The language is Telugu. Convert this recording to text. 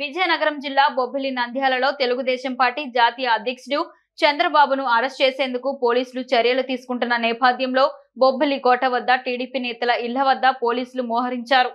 విజయనగరం జిల్లా బొబ్బిలి నంద్యాలలో తెలుగుదేశం పార్టీ జాతీయ అధ్యక్షుడు చంద్రబాబును అరెస్ట్ చేసేందుకు పోలీసులు చర్యలు తీసుకుంటున్న నేపథ్యంలో బొబ్బిలి కోట వద్ద టీడీపీ నేతల ఇళ్ల వద్ద పోలీసులు మోహరించారు